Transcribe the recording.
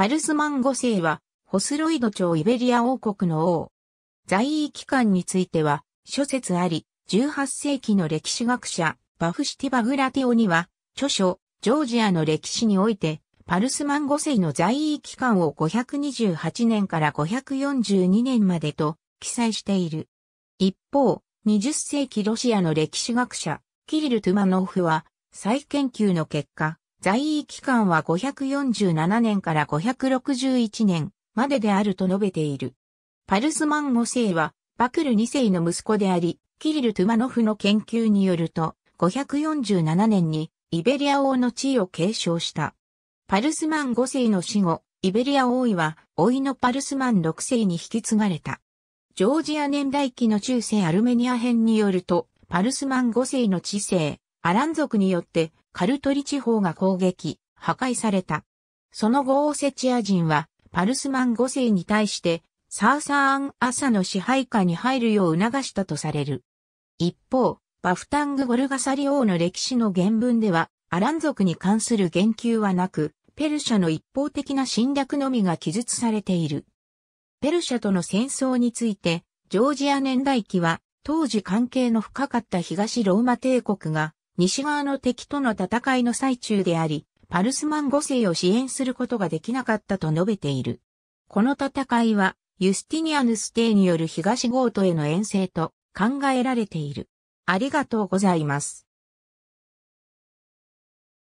パルスマン5世は、ホスロイド朝イベリア王国の王。在位期間については、諸説あり、18世紀の歴史学者、バフシティバグラティオには、著書、ジョージアの歴史において、パルスマン5世の在位期間を528年から542年までと記載している。一方、20世紀ロシアの歴史学者、キリル・トゥマノフは、再研究の結果、在位期間は547年から561年までであると述べている。パルスマン5世は、バクル2世の息子であり、キリル・トゥマノフの研究によると、547年にイベリア王の地位を継承した。パルスマン5世の死後、イベリア王位は、老いのパルスマン6世に引き継がれた。ジョージア年代記の中世アルメニア編によると、パルスマン5世の知性、アラン族によって、カルトリ地方が攻撃、破壊された。その後オセチア人は、パルスマン5世に対して、サーサーンアサの支配下に入るよう促したとされる。一方、バフタング・ゴルガサリ王の歴史の原文では、アラン族に関する言及はなく、ペルシャの一方的な侵略のみが記述されている。ペルシャとの戦争について、ジョージア年代記は、当時関係の深かった東ローマ帝国が、西側の敵との戦いの最中であり、パルスマン5世を支援することができなかったと述べている。この戦いは、ユスティニアヌス帝による東ゴートへの遠征と考えられている。ありがとうございます。